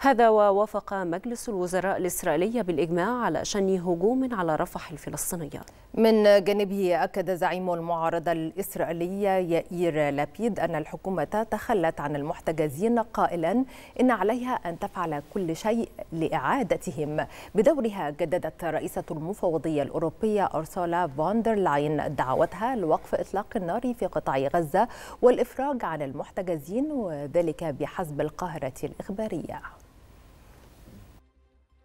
هذا ووافق مجلس الوزراء الإسرائيلي بالإجماع على شن هجوم على رفح الفلسطينية من جانبه أكد زعيم المعارضة الإسرائيلية يائير لابيد أن الحكومة تخلت عن المحتجزين قائلا إن عليها أن تفعل كل شيء لإعادتهم بدورها جددت رئيسة المفوضية الأوروبية أرسولا فوندر لاين دعوتها لوقف إطلاق النار في قطاع غزة والإفراج عن المحتجزين وذلك بحسب القاهرة الإخبارية